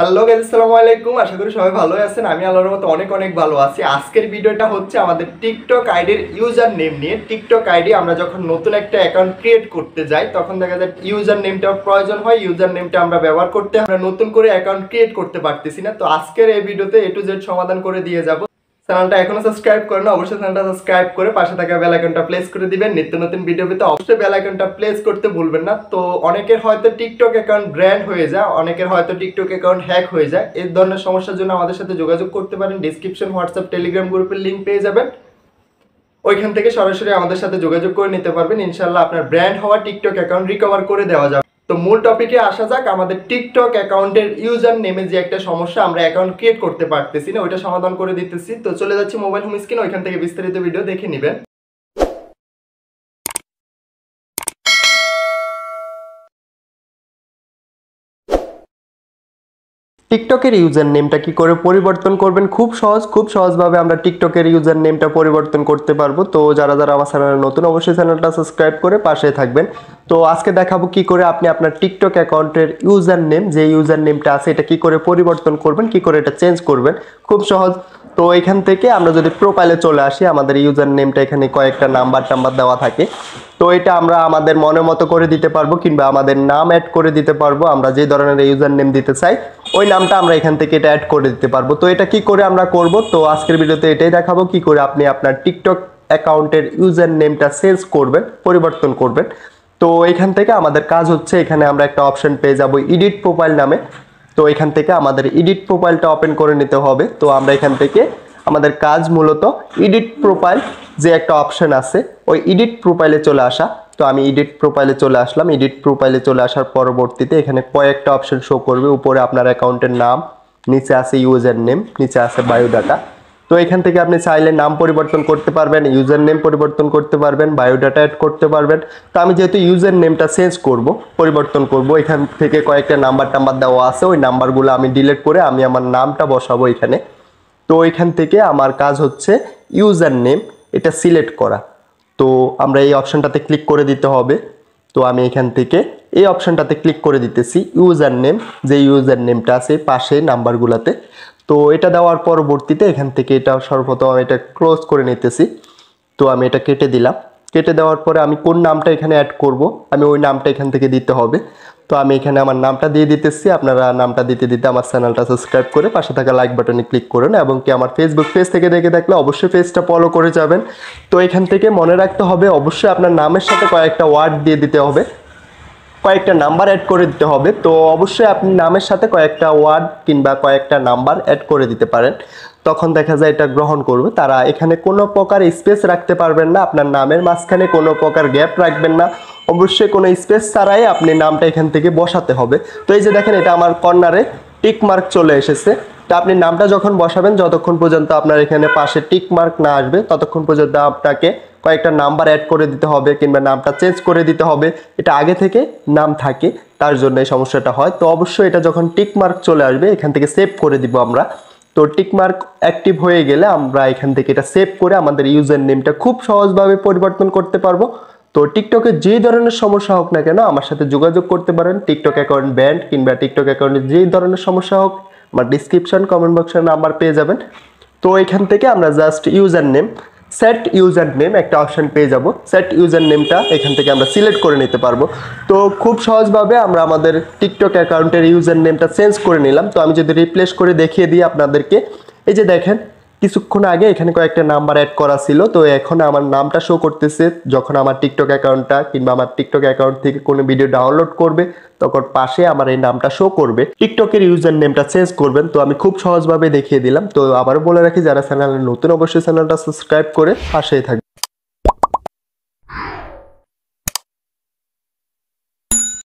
hello guys আসসালামু আলাইকুম আশা করি সবাই ভালো আছেন আমি আল্লাহর মতো অনেক অনেক ভালো আছি আজকের ভিডিওটা হচ্ছে আমাদের টিকটক আইডির ইউজার নেম নিয়ে টিকটক আইডি আমরা যখন নতুন একটা অ্যাকাউন্ট ক্রিয়েট করতে যাই তখন দেখা যায় ইউজার নেমটা প্রয়োজন হয় ইউজার নেমটা আমরা ব্যবহার করতে আমরা নতুন করে অ্যাকাউন্ট ক্রিয়েট করতে পারতেছি না তো আজকের এই ভিডিওতে এ টু জেড সমাধান করে দিয়ে যাব চ্যানেলটা এখনো সাবস্ক্রাইব করেন অবশ্যই চ্যানেলটা সাবস্ক্রাইব করে পাশে থাকা বেল আইকনটা প্লেস করে দিবেন নিত্য নতুন ভিডিও পেতে অবশ্যই বেল আইকনটা প্লেস করতে ভুলবেন না তো অনেকের হয়তো টিকটক অ্যাকাউন্ট ব্র্যান্ড হয়ে যায় অনেকের হয়তো টিকটক অ্যাকাউন্ট হ্যাক হয়ে যায় এই ধরনের সমস্যার জন্য আমাদের সাথে যোগাযোগ করতে পারেন ডিসক্রিপশন হোয়াটসঅ্যাপ টেলিগ্রাম গ্রুপের লিঙ্ক পেয়ে যাবেন ওইখান থেকে সরাসরি আমাদের সাথে যোগাযোগ করে নিতে পারবেন ইনশাল্লাহ আপনার ব্র্যান্ড হওয়া টিকটক অ্যাকাউন্ট রিকভার করে দেওয়া যাবে তো মূল টপিকে আসা যাক আমাদের টিকটক অ্যাকাউন্টের ইউজার নেমে যে একটা সমস্যা আমরা অ্যাকাউন্ট ক্রিয়েট করতে পারতেছি না ওইটা সমাধান করে দিতেছি তো চলে যাচ্ছি মোবাইল হোম স্ক্রিন ওইখান থেকে বিস্তারিত ভিডিও দেখে নেবেন টিকটকের ইউজার নেমটা কি করে পরিবর্তন করবেন খুব সহজ খুব সহজভাবে আমরা টিকটকের ইউজার নেমটা পরিবর্তন করতে পারবো তো যারা যারা আমার চ্যানেলে নতুন অবশ্যই চ্যানেলটা সাবস্ক্রাইব করে পাশে থাকবেন তো আজকে দেখাবো কি করে আপনি আপনার টিকটক অ্যাকাউন্টের ইউজার নেম যে ইউজার নেমটা আছে এটা কি করে পরিবর্তন করবেন কি করে এটা চেঞ্জ করবেন খুব সহজ তো এখান থেকে আমরা যদি প্রোফাইলে চলে আসি আমাদের ইউজার নেমটা এখানে কয়েকটা নাম্বার টাম্বার দেওয়া থাকে তো এটা আমরা আমাদের মনের মতো করে দিতে পারবো কিংবা আমাদের নাম অ্যাড করে দিতে পারবো আমরা যে ধরনের ইউজার নেম দিতে চাই ওই নামটা আমরা এখান থেকে এটা অ্যাড করে দিতে পারবো তো এটা কি করে আমরা করব তো আজকের ভিডিওতে এটাই দেখাবো কি করে আপনি আপনার টিকটক অ্যাকাউন্টের ইউজার নেমটা চেঞ্জ করবেন পরিবর্তন করবেন তো এখান থেকে আমাদের কাজ হচ্ছে এখানে আমরা একটা অপশন পেয়ে যাব এডিট প্রোফাইল নামে তো এখান থেকে আমাদের এডিট প্রোফাইলটা ওপেন করে নিতে হবে তো আমরা এখান থেকে আমাদের কাজ মূলত এডিট প্রোফাইল যে একটা অপশন আছে ওই এডিট প্রোফাইলে চলে আসা তো আমি এডিট প্রোফাইলে চলে আসলাম এডিট প্রোফাইলে চলে আসার পরবর্তীতে এখানে কয়েকটা অপশন শো করবে উপরে আপনার অ্যাকাউন্টের নাম নিচে আছে ইউজার নেম নিচে আছে বায়োডাটা তো এখান থেকে আপনি চাইলে নাম পরিবর্তন করতে পারবেন ইউজার নেম পরিবর্তন করতে পারবেন বায়োডাটা অ্যাড করতে পারবেন তো আমি যেহেতু ইউজার নেমটা চেঞ্জ করব পরিবর্তন করব এখান থেকে কয়েকটা নাম্বার টাম্বার দেওয়া আছে ওই নাম্বারগুলো আমি ডিলিট করে আমি আমার নামটা বসাবো এখানে তো এখান থেকে আমার কাজ হচ্ছে ইউজার নেম এটা সিলেক্ট করা তো আমরা এই অপশানটাতে ক্লিক করে দিতে হবে তো আমি এখান থেকে এই অপশানটাতে ক্লিক করে দিতেছি ইউজার নেম যে ইউজার নেমটা আছে পাশে নাম্বারগুলোতে তো এটা দেওয়ার পরবর্তীতে এখান থেকে এটা সর্বপ্রথম আমি এটা ক্লোজ করে নিতেছি তো আমি এটা কেটে দিলাম কেটে দেওয়ার পরে আমি কোন নামটা এখানে অ্যাড করব আমি ওই নামটা এখান থেকে দিতে হবে তো আমি এখানে আমার নামটা দিয়ে দিতেছি আপনারা নামটা দিতে দিতে আমার চ্যানেলটা সাবস্ক্রাইব করে পাশে থাকা লাইক বাটনে ক্লিক করুন এবং কি আমার ফেসবুক পেজ থেকে দেখে থাকলে অবশ্যই পেজটা ফলো করে যাবেন তো এখান থেকে মনে রাখতে হবে অবশ্যই আপনার নামের সাথে কয়েকটা ওয়ার্ড দিয়ে দিতে হবে কয়েকটা নাম্বার অ্যাড করে দিতে হবে তো অবশ্যই আপনি নামের সাথে কয়েকটা ওয়ার্ড কিংবা কয়েকটা নাম্বার অ্যাড করে দিতে পারেন তখন দেখা যায় এটা গ্রহণ করবে তারা এখানে কোনো প্রকার স্পেস রাখতে পারবেন না আপনার নামের মাঝখানে কোনো প্রকার গ্যাপ রাখবেন না অবশ্যই কোনো স্পেস ছাড়াই আপনি নামটা এখান থেকে বসাতে হবে তো এই যে দেখেন এটা আমার কর্নারে টিক মার্ক চলে এসেছে তা আপনি নামটা যখন বসাবেন যতক্ষণ পর্যন্ত আপনার এখানে পাশে টিক মার্ক না আসবে ততক্ষণ পর্যন্ত আপনাকে কয়েকটা নাম্বার অ্যাড করে দিতে হবে কিংবা নামটা চেঞ্জ করে দিতে হবে এটা আগে থেকে নাম থাকে তার জন্য এই সমস্যাটা হয় তো অবশ্যই এটা যখন টিক মার্ক চলে আসবে এখান থেকে সেভ করে দিব আমরা তো টিকমার্ক অ্যাক্টিভ হয়ে গেলে আমরা এখান থেকে এটা সেভ করে আমাদের ইউজার নেমটা খুব সহজভাবে পরিবর্তন করতে পারবো তো টিকটকে যে ধরনের সমস্যা হোক না কেন আমার সাথে যোগাযোগ করতে পারেন টিকটক অ্যাকাউন্ট ব্যান্ড কিংবা টিকটক অ্যাকাউন্টে যে ধরনের সমস্যা হোক আমার ডিসক্রিপশান কমেন্ট বক্সে নাম্বার পেয়ে যাবেন তো এখান থেকে আমরা just user name set user name একটা অপশান পেয়ে যাব সেট ইউজার নেমটা এখান থেকে আমরা সিলেক্ট করে নিতে পারবো তো খুব সহজভাবে আমরা আমাদের টিকটক অ্যাকাউন্টের ইউজার নেমটা চেঞ্জ করে নিলাম তো আমি যদি রিপ্লেস করে দেখিয়ে দিই আপনাদেরকে এই যে দেখেন কিছুক্ষণ আগে এখানে কয়েকটা নাম্বার অ্যাড করা ছিল তো এখন আমার নামটা শো করতেছে যখন আমার টিকটক অ্যাকাউন্টটা কিংবা আমার টিকটক অ্যাকাউন্ট থেকে কোনো ভিডিও ডাউনলোড করবে তখন পাশে আমার এই নামটা শো করবে টিকটকের ইউজার নেমটা চেঞ্জ করবেন তো আমি খুব সহজভাবে দেখিয়ে দিলাম তো আবারও বলে রাখি যারা চ্যানেলে নতুন অবশ্যই চ্যানেলটা সাবস্ক্রাইব করে পাশেই থাকবে